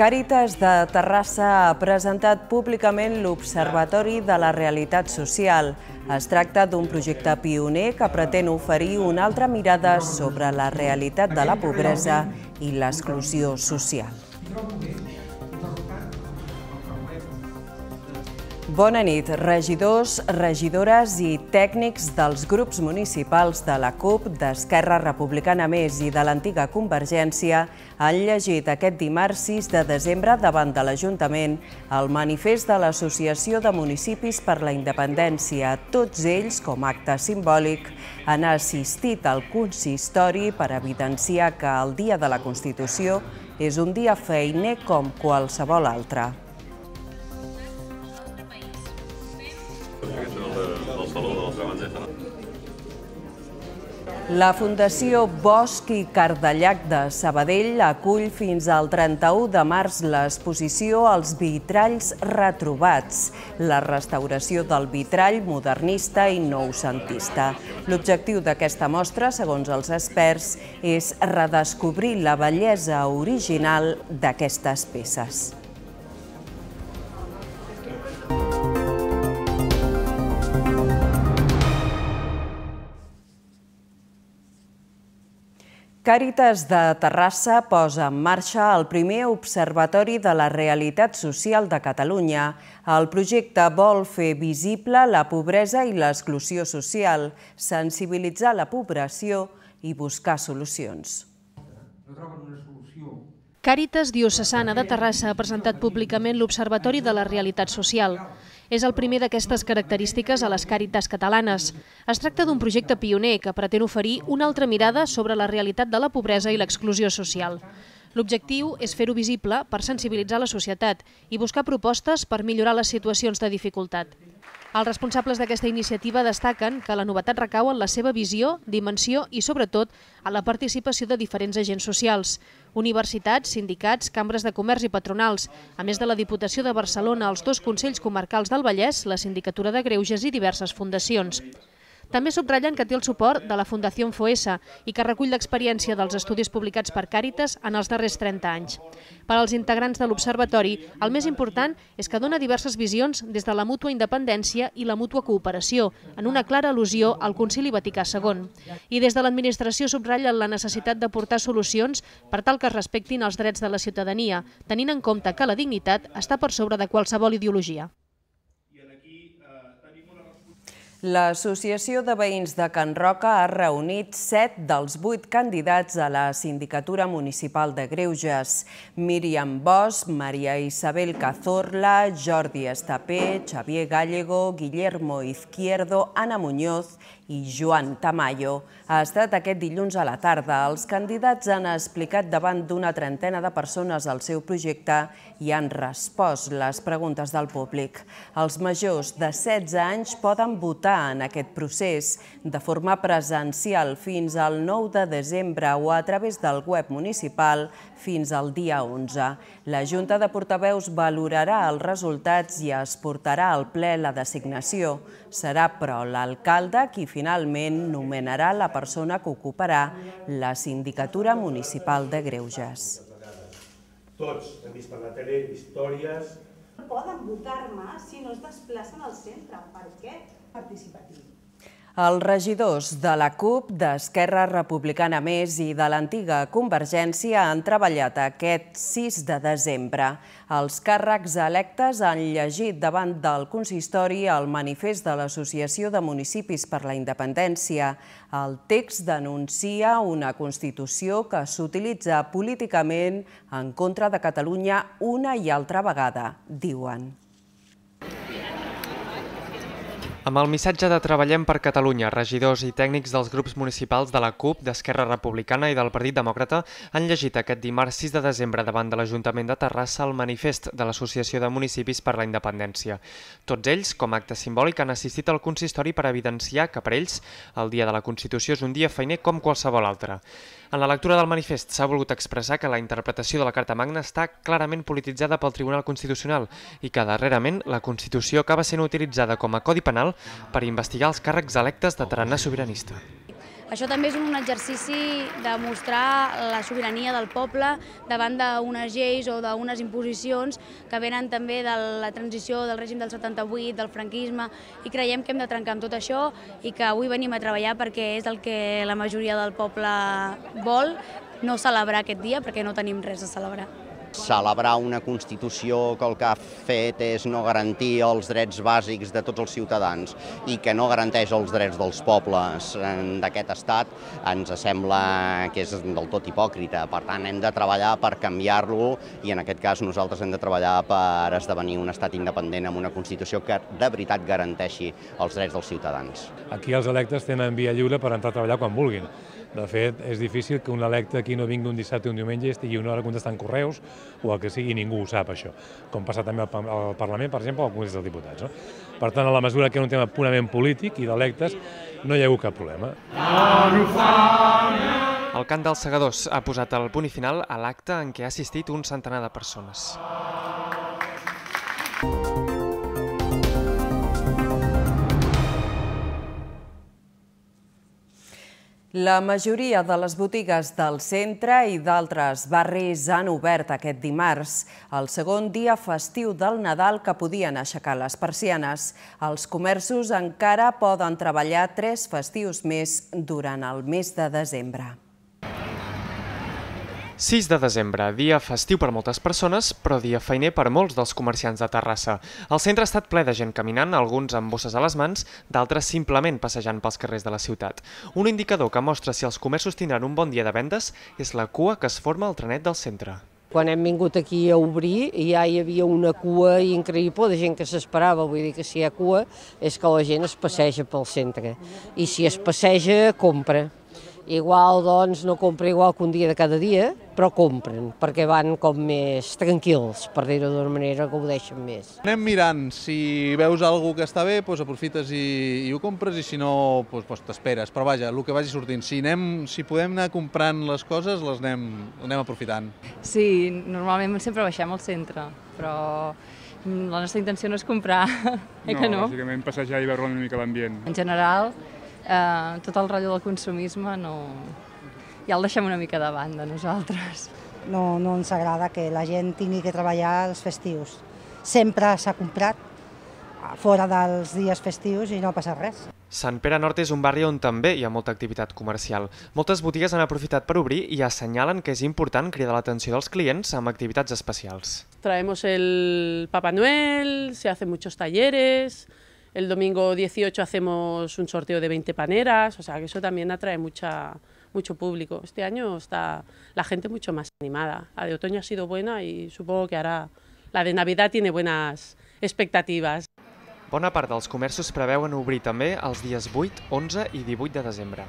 Càritas de Terrassa ha presentat públicament l'Observatori de la Realitat Social. Es tracta d'un projecte pioner que pretén oferir una altra mirada sobre la realitat de la pobresa i l'exclusió social. Bona nit, regidors, regidores i tècnics dels grups municipals de la CUP, d'Esquerra Republicana Més i de l'antiga Convergència han llegit aquest dimarts 6 de desembre davant de l'Ajuntament el manifest de l'Associació de Municipis per la Independència. Tots ells, com a acte simbòlic, han assistit al consistori per evidenciar que el Dia de la Constitució és un dia feiner com qualsevol altre. La Fundació Bosch i Cardellac de Sabadell acull fins al 31 de març l'exposició als vitralls retrobats, la restauració del vitrall modernista i noucentista. L'objectiu d'aquesta mostra, segons els experts, és redescobrir la bellesa original d'aquestes peces. Càritas de Terrassa posa en marxa el primer observatori de la realitat social de Catalunya. El projecte vol fer visible la pobresa i l'exclusió social, sensibilitzar la població i buscar solucions. Càritas Diocesana de Terrassa ha presentat públicament l'Observatori de la Realitat Social és el primer d'aquestes característiques a les Càritas catalanes. Es tracta d'un projecte pioner que pretén oferir una altra mirada sobre la realitat de la pobresa i l'exclusió social. L'objectiu és fer-ho visible per sensibilitzar la societat i buscar propostes per millorar les situacions de dificultat. Els responsables d'aquesta iniciativa destaquen que la novetat recau en la seva visió, dimensió i, sobretot, en la participació de diferents agents socials universitats, sindicats, cambres de comerç i patronals, a més de la Diputació de Barcelona, els dos Consells Comarcals del Vallès, la Sindicatura de Greuges i diverses fundacions. També subratllen que té el suport de la Fundació Foessa i que recull l'experiència dels estudis publicats per Càritas en els darrers 30 anys. Per als integrants de l'Observatori, el més important és que dona diverses visions des de la mútua independència i la mútua cooperació, en una clara al·lusió al Concili Vaticà II. I des de l'administració subratllen la necessitat de portar solucions per tal que es respectin els drets de la ciutadania, tenint en compte que la dignitat està per sobre de qualsevol ideologia. L'Associació de Veïns de Can Roca ha reunit set dels vuit candidats a la Sindicatura Municipal de Greuges. Míriam Bosch, Maria Isabel Cazorla, Jordi Estapé, Xavier Gallego, Guillermo Izquierdo, Ana Muñoz i Joan Tamayo. Ha estat aquest dilluns a la tarda. Els candidats han explicat davant d'una trentena de persones el seu projecte i han respost les preguntes del públic. Els majors de 16 anys poden votar votar en aquest procés de forma presencial fins al 9 de desembre o a través del web municipal fins al dia 11. La Junta de Portaveus valorarà els resultats i es portarà al ple la designació. Serà, però, l'alcalde qui finalment nomenarà la persona que ocuparà la Sindicatura Municipal de Greuges. Tots hem vist per la tele històries, poden votar-me si no es desplacen al centre. Per què? participatiu. Els regidors de la CUP, d'Esquerra Republicana Més i de l'antiga Convergència han treballat aquest 6 de desembre. Els càrrecs electes han llegit davant del consistori el manifest de l'Associació de Municipis per la Independència. El text denuncia una Constitució que s'utilitza políticament en contra de Catalunya una i altra vegada, diuen. Amb el missatge de Treballem per Catalunya, regidors i tècnics dels grups municipals de la CUP, d'Esquerra Republicana i del Partit Demòcrata han llegit aquest dimarts 6 de desembre davant de l'Ajuntament de Terrassa el manifest de l'Associació de Municipis per la Independència. Tots ells, com a acte simbòlic, han assistit al consistori per evidenciar que per ells el dia de la Constitució és un dia feiner com qualsevol altre. En la lectura del manifest s'ha volgut expressar que la interpretació de la Carta Magna està clarament polititzada pel Tribunal Constitucional i que darrerament la Constitució acaba sent utilitzada com a codi penal per investigar els càrrecs electes de tarannà sobiranista. Això també és un exercici de mostrar la sobirania del poble davant d'unes lleis o d'unes imposicions que venen també de la transició del règim del 78, del franquisme, i creiem que hem de trencar amb tot això i que avui venim a treballar perquè és el que la majoria del poble vol, no celebrar aquest dia perquè no tenim res a celebrar. Celebrar una Constitució que el que ha fet és no garantir els drets bàsics de tots els ciutadans i que no garanteix els drets dels pobles d'aquest estat ens sembla que és del tot hipòcrita. Per tant, hem de treballar per canviar-lo i en aquest cas nosaltres hem de treballar per esdevenir un estat independent amb una Constitució que de veritat garanteixi els drets dels ciutadans. Aquí els electes tenen via lliure per entrar a treballar quan vulguin. De fet, és difícil que un electe aquí no vingui un dissabte o un diumenge i estigui una hora contestant correus o el que sigui, ningú ho sap, això. Com passa també al, Parlament, per exemple, al Congrés dels Diputats. No? Per tant, a la mesura que era un tema purament polític i d'electes, no hi ha hagut cap problema. El cant dels segadors ha posat el punt i final a l'acte en què ha assistit un centenar de persones. La majoria de les botigues del centre i d'altres barris han obert aquest dimarts, el segon dia festiu del Nadal que podien aixecar les persianes. Els comerços encara poden treballar tres festius més durant el mes de desembre. 6 de desembre, dia festiu per moltes persones, però dia feiner per molts dels comerciants de Terrassa. El centre ha estat ple de gent caminant, alguns amb bosses a les mans, d'altres simplement passejant pels carrers de la ciutat. Un indicador que mostra si els comerços tindran un bon dia de vendes és la cua que es forma al trenet del centre. Quan hem vingut aquí a obrir ja hi havia una cua increïble de gent que s'esperava, vull dir que si hi ha cua és que la gent es passeja pel centre i si es passeja compra. Igual, doncs, no compren igual que un dia de cada dia, però compren, perquè van com més tranquils, per dir-ho d'una manera, que ho deixen més. Anem mirant, si veus alguna que està bé, doncs aprofites i, i ho compres, i si no, doncs, doncs, t'esperes. Però vaja, el que vagi sortint, si, anem, si podem anar comprant les coses, les anem, les anem aprofitant. Sí, normalment sempre baixem al centre, però la nostra intenció no és comprar, eh no, que no? No, bàsicament passejar i veure una mica l'ambient. En general, eh, tot el rotllo del consumisme no... ja el deixem una mica de banda nosaltres. No, no ens agrada que la gent tingui que treballar els festius. Sempre s'ha comprat eh, fora dels dies festius i no passa res. Sant Pere Nord és un barri on també hi ha molta activitat comercial. Moltes botigues han aprofitat per obrir i assenyalen que és important cridar l'atenció dels clients amb activitats especials. Traemos el Papa Noel, se hacen muchos talleres, el domingo 18 hacemos un sorteo de 20 paneras, o sea que eso también atrae mucha, mucho público. Este año está la gente mucho más animada. La de otoño ha sido buena y supongo que hará... La de Navidad tiene buenas expectativas. Bona part dels comerços preveuen obrir també els dies 8, 11 i 18 de desembre.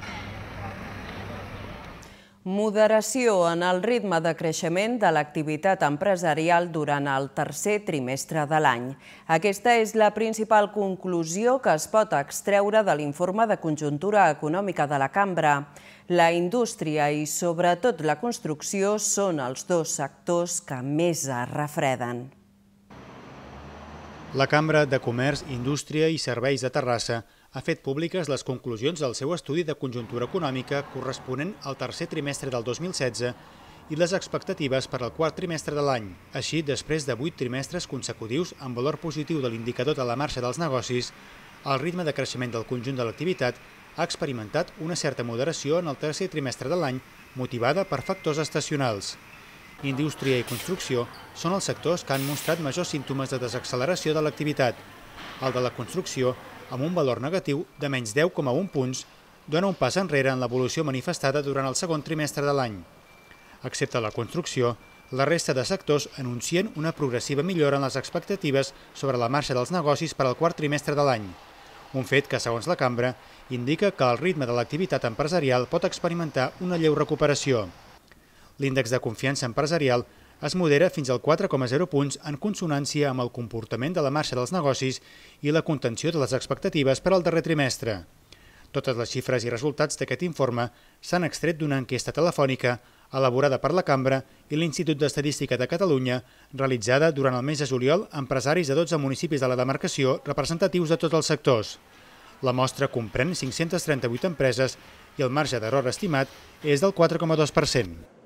Moderació en el ritme de creixement de l'activitat empresarial durant el tercer trimestre de l'any. Aquesta és la principal conclusió que es pot extreure de l'informe de conjuntura econòmica de la cambra. La indústria i, sobretot, la construcció són els dos sectors que més es refreden. La Cambra de Comerç, Indústria i Serveis de Terrassa ha fet públiques les conclusions del seu estudi de conjuntura econòmica corresponent al tercer trimestre del 2016 i les expectatives per al quart trimestre de l'any. Així, després de vuit trimestres consecutius amb valor positiu de l'indicador de la marxa dels negocis, el ritme de creixement del conjunt de l'activitat ha experimentat una certa moderació en el tercer trimestre de l'any, motivada per factors estacionals. Indústria i construcció són els sectors que han mostrat majors símptomes de desacceleració de l'activitat. El de la construcció amb un valor negatiu de menys 10,1 punts, dona un pas enrere en l'evolució manifestada durant el segon trimestre de l'any. Excepte la construcció, la resta de sectors anuncien una progressiva millora en les expectatives sobre la marxa dels negocis per al quart trimestre de l'any, un fet que, segons la cambra, indica que el ritme de l'activitat empresarial pot experimentar una lleu recuperació. L'índex de confiança empresarial es modera fins al 4,0 punts en consonància amb el comportament de la marxa dels negocis i la contenció de les expectatives per al darrer trimestre. Totes les xifres i resultats d'aquest informe s'han extret d'una enquesta telefònica elaborada per la Cambra i l'Institut d'Estadística de Catalunya, realitzada durant el mes de juliol a empresaris de 12 municipis de la demarcació representatius de tots els sectors. La mostra comprèn 538 empreses i el marge d'error estimat és del 4,2%.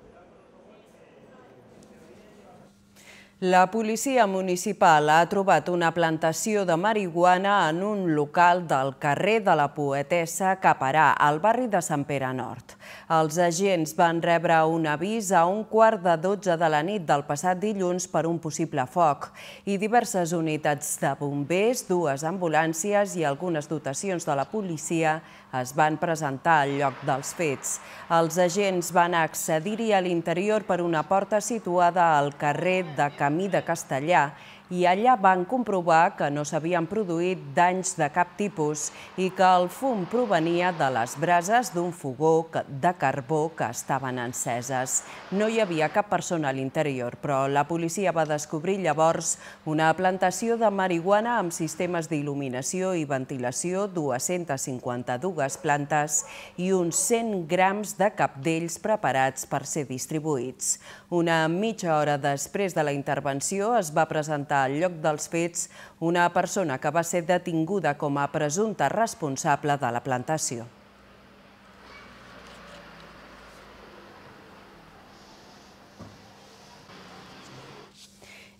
La policia municipal ha trobat una plantació de marihuana en un local del carrer de la Poetessa Caparà, al barri de Sant Pere Nord. Els agents van rebre un avís a un quart de 12 de la nit del passat dilluns per un possible foc i diverses unitats de bombers, dues ambulàncies i algunes dotacions de la policia es van presentar al lloc dels fets. Els agents van accedir-hi a l'interior per una porta situada al carrer de Camí de Castellà i allà van comprovar que no s'havien produït danys de cap tipus i que el fum provenia de les brases d'un fogó de carbó que estaven enceses. No hi havia cap persona a l'interior, però la policia va descobrir llavors una plantació de marihuana amb sistemes d'il·luminació i ventilació, 252 plantes i uns 100 grams de capdells preparats per ser distribuïts. Una mitja hora després de la intervenció es va presentar al lloc dels fets una persona que va ser detinguda com a presumpta responsable de la plantació.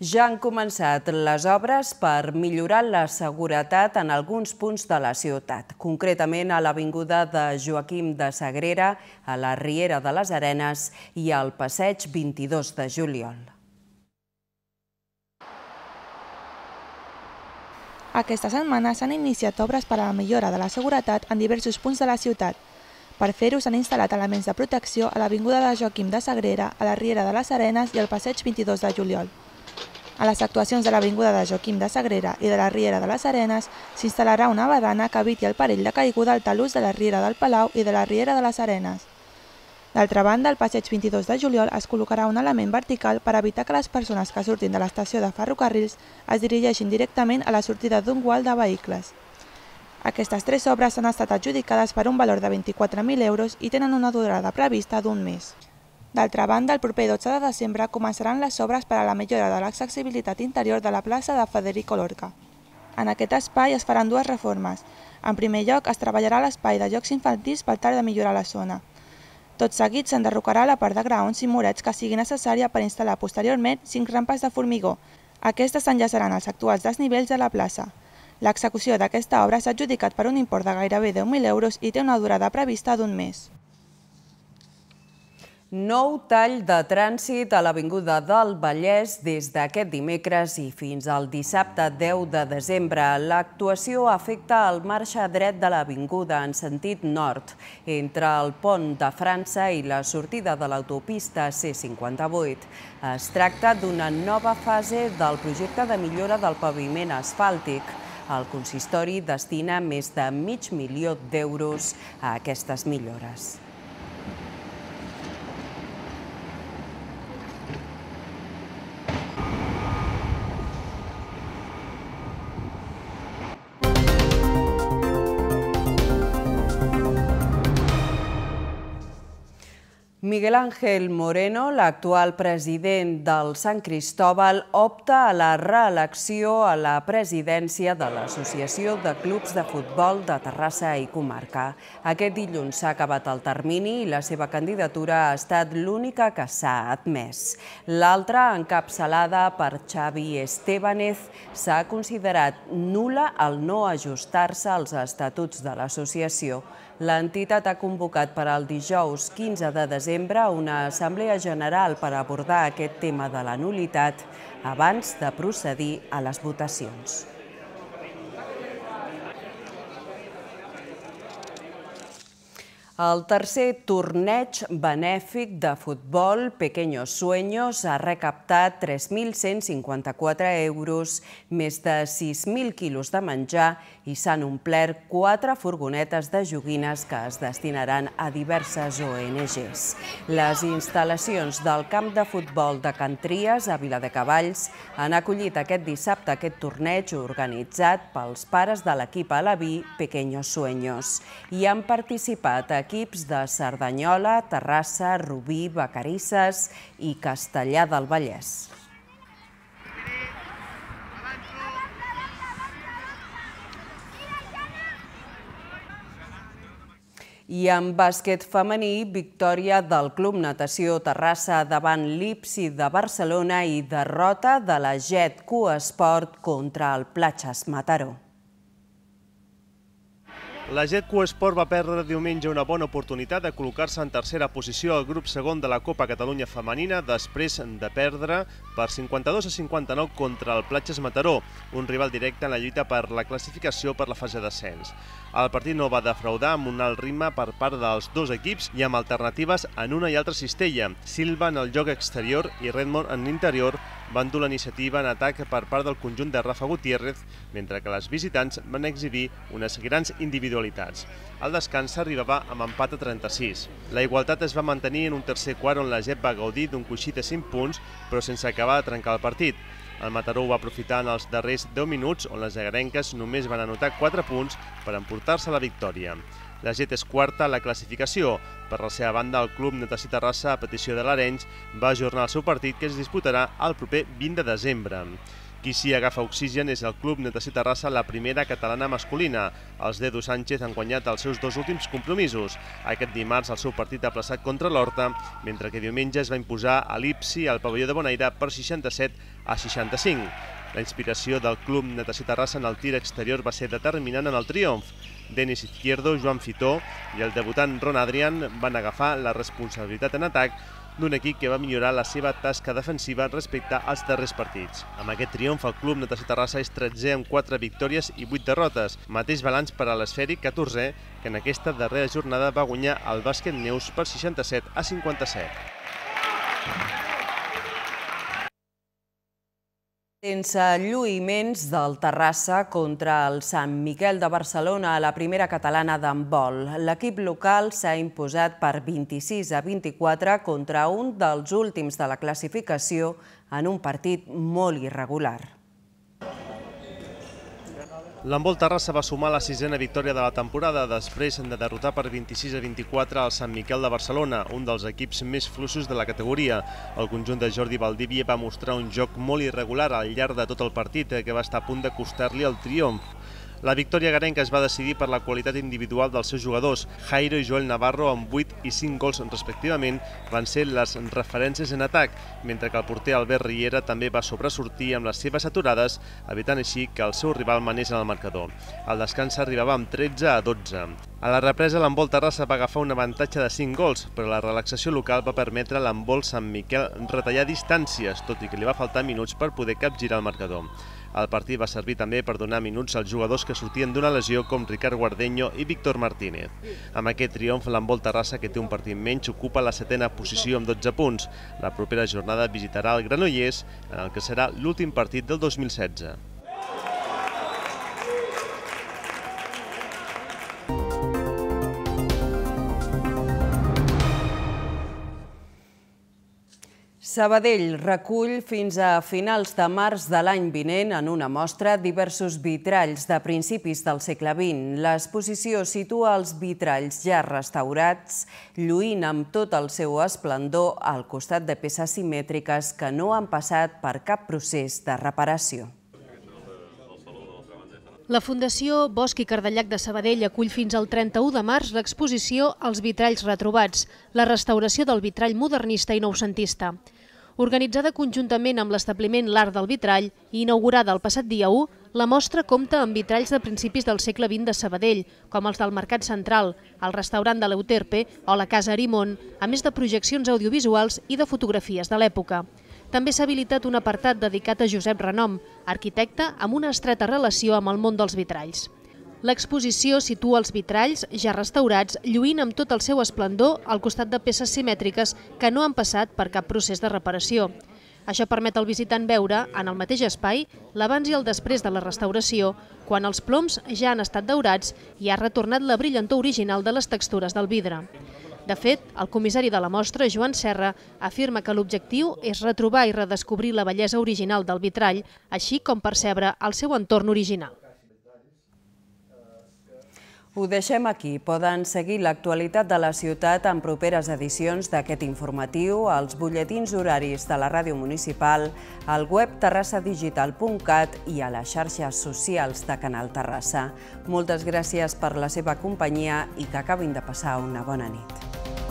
Ja han començat les obres per millorar la seguretat en alguns punts de la ciutat, concretament a l'avinguda de Joaquim de Sagrera, a la Riera de les Arenes i al passeig 22 de juliol. Aquesta setmana s'han iniciat obres per a la millora de la seguretat en diversos punts de la ciutat. Per fer-ho s'han instal·lat elements de protecció a l'Avinguda de Joaquim de Sagrera, a la Riera de les Arenes i al passeig 22 de juliol. A les actuacions de l'Avinguda de Joaquim de Sagrera i de la Riera de les Arenes s'instal·larà una badana que eviti el perill de caiguda al talús de la Riera del Palau i de la Riera de les Arenes. D'altra banda, al passeig 22 de juliol es col·locarà un element vertical per evitar que les persones que surtin de l'estació de ferrocarrils es dirigeixin directament a la sortida d'un gual de vehicles. Aquestes tres obres han estat adjudicades per un valor de 24.000 euros i tenen una durada prevista d'un mes. D'altra banda, el proper 12 de desembre començaran les obres per a la millora de l'accessibilitat interior de la plaça de Federico Lorca. En aquest espai es faran dues reformes. En primer lloc, es treballarà l'espai de jocs infantils per tal de millorar la zona. Tot seguit s'enderrocarà la part de graons i murets que sigui necessària per instal·lar posteriorment cinc rampes de formigó. Aquestes s'enllaçaran als actuals desnivells de la plaça. L'execució d'aquesta obra s'ha adjudicat per un import de gairebé 10.000 euros i té una durada prevista d'un mes. Nou tall de trànsit a l'Avinguda del Vallès des d'aquest dimecres i fins al dissabte 10 de desembre. L'actuació afecta el marxa dret de l'Avinguda en sentit nord, entre el pont de França i la sortida de l'autopista C58. Es tracta d'una nova fase del projecte de millora del paviment asfàltic. El consistori destina més de mig milió d'euros a aquestes millores. Miguel Ángel Moreno, l'actual president del Sant Cristóbal, opta a la reelecció a la presidència de l'Associació de Clubs de Futbol de Terrassa i Comarca. Aquest dilluns s'ha acabat el termini i la seva candidatura ha estat l'única que s'ha admès. L'altra, encapçalada per Xavi Estebanez, s'ha considerat nula al no ajustar-se als estatuts de l'associació. L'entitat ha convocat per al dijous 15 de desembre una assemblea general per abordar aquest tema de la nulitat abans de procedir a les votacions. El tercer torneig benèfic de futbol, Pequeños Sueños, ha recaptat 3.154 euros, més de 6.000 quilos de menjar i s'han omplert quatre furgonetes de joguines que es destinaran a diverses ONGs. Les instal·lacions del camp de futbol de Cantries a Viladecavalls han acollit aquest dissabte aquest torneig organitzat pels pares de l'equip Vi, Pequeños Sueños. Hi han participat equips de Cerdanyola, Terrassa, Rubí, Vacarisses i Castellà del Vallès. I en bàsquet femení, victòria del Club Natació Terrassa davant l'Ipsi de Barcelona i derrota de la Jet Esport contra el Platges Mataró. La Jetco Esport va perdre diumenge una bona oportunitat de col·locar-se en tercera posició al grup segon de la Copa Catalunya Femenina després de perdre per 52 a 59 contra el Platges Mataró, un rival directe en la lluita per la classificació per la fase d'ascens. El partit no va defraudar amb un alt ritme per part dels dos equips i amb alternatives en una i altra cistella, Silva en el joc exterior i Redmond en l'interior, van dur la iniciativa en atac per part del conjunt de Rafa Gutiérrez, mentre que les visitants van exhibir unes grans individualitats. El descans s'arribava amb empat a 36. La igualtat es va mantenir en un tercer quart on la Jep va gaudir d'un coixí de 5 punts, però sense acabar de trencar el partit. El Mataró ho va aprofitar en els darrers 10 minuts, on les agarenques només van anotar 4 punts per emportar-se la victòria. La GET és quarta a la classificació. Per la seva banda, el club Natació Terrassa, a petició de l'Arenys, va ajornar el seu partit que es disputarà el proper 20 de desembre. Qui s'hi agafa oxigen és el Club Natació Terrassa, la primera catalana masculina. Els Dedo Sánchez han guanyat els seus dos últims compromisos. Aquest dimarts el seu partit ha plaçat contra l'Horta, mentre que diumenge es va imposar a l'Ipsi al pavelló de Bonaire per 67 a 65. La inspiració del club Natació Terrassa en el tir exterior va ser determinant en el triomf. Denis Izquierdo, Joan Fitó i el debutant Ron Adrián van agafar la responsabilitat en atac d'un equip que va millorar la seva tasca defensiva respecte als darrers partits. Amb aquest triomf, el club Natació Terrassa és 13 amb 4 victòries i 8 derrotes, mateix balanç per a l'esfèric 14, que en aquesta darrera jornada va guanyar el bàsquet Neus per 67 a 57. Sense lluïments del Terrassa contra el Sant Miquel de Barcelona a la primera catalana Vol, l'equip local s'ha imposat per 26 a 24 contra un dels últims de la classificació en un partit molt irregular. L'Envol Terrassa va sumar la sisena victòria de la temporada després de derrotar per 26 a 24 al Sant Miquel de Barcelona, un dels equips més fluixos de la categoria. El conjunt de Jordi Valdivia va mostrar un joc molt irregular al llarg de tot el partit, eh, que va estar a punt de costar-li el triomf. La victòria garenca es va decidir per la qualitat individual dels seus jugadors. Jairo i Joel Navarro, amb 8 i 5 gols respectivament, van ser les referències en atac, mentre que el porter Albert Riera també va sobresortir amb les seves aturades, evitant així que el seu rival manés en el marcador. Al descans arribava amb 13 a 12. A la represa, l'embol Terrassa va agafar un avantatge de 5 gols, però la relaxació local va permetre a l'embol Sant Miquel retallar distàncies, tot i que li va faltar minuts per poder capgirar el marcador. El partit va servir també per donar minuts als jugadors que sortien d'una lesió com Ricard Guardeño i Víctor Martínez. Amb aquest triomf, l'Envol Terrassa, que té un partit menys, ocupa la setena posició amb 12 punts. La propera jornada visitarà el Granollers, en el que serà l'últim partit del 2016. Sabadell recull fins a finals de març de l'any vinent en una mostra diversos vitralls de principis del segle XX. L'exposició situa els vitralls ja restaurats, lluint amb tot el seu esplendor al costat de peces simètriques que no han passat per cap procés de reparació. La Fundació Bosch i Cardellac de Sabadell acull fins al 31 de març l'exposició Els vitralls retrobats, la restauració del vitrall modernista i noucentista. Organitzada conjuntament amb l'establiment L'Art del Vitrall i inaugurada el passat dia 1, la mostra compta amb vitralls de principis del segle XX de Sabadell, com els del Mercat Central, el restaurant de l'Euterpe o la Casa Arimon, a més de projeccions audiovisuals i de fotografies de l'època també s'ha habilitat un apartat dedicat a Josep Renom, arquitecte amb una estreta relació amb el món dels vitralls. L'exposició situa els vitralls, ja restaurats, lluint amb tot el seu esplendor al costat de peces simètriques que no han passat per cap procés de reparació. Això permet al visitant veure, en el mateix espai, l'abans i el després de la restauració, quan els ploms ja han estat daurats i ha retornat la brillantor original de les textures del vidre. De fet, el comissari de la mostra, Joan Serra, afirma que l'objectiu és retrobar i redescobrir la bellesa original del vitrall, així com percebre el seu entorn original. Ho deixem aquí. Poden seguir l'actualitat de la ciutat en properes edicions d'aquest informatiu, als butlletins horaris de la ràdio municipal, al web terrassadigital.cat i a les xarxes socials de Canal Terrassa. Moltes gràcies per la seva companyia i que acabin de passar una bona nit.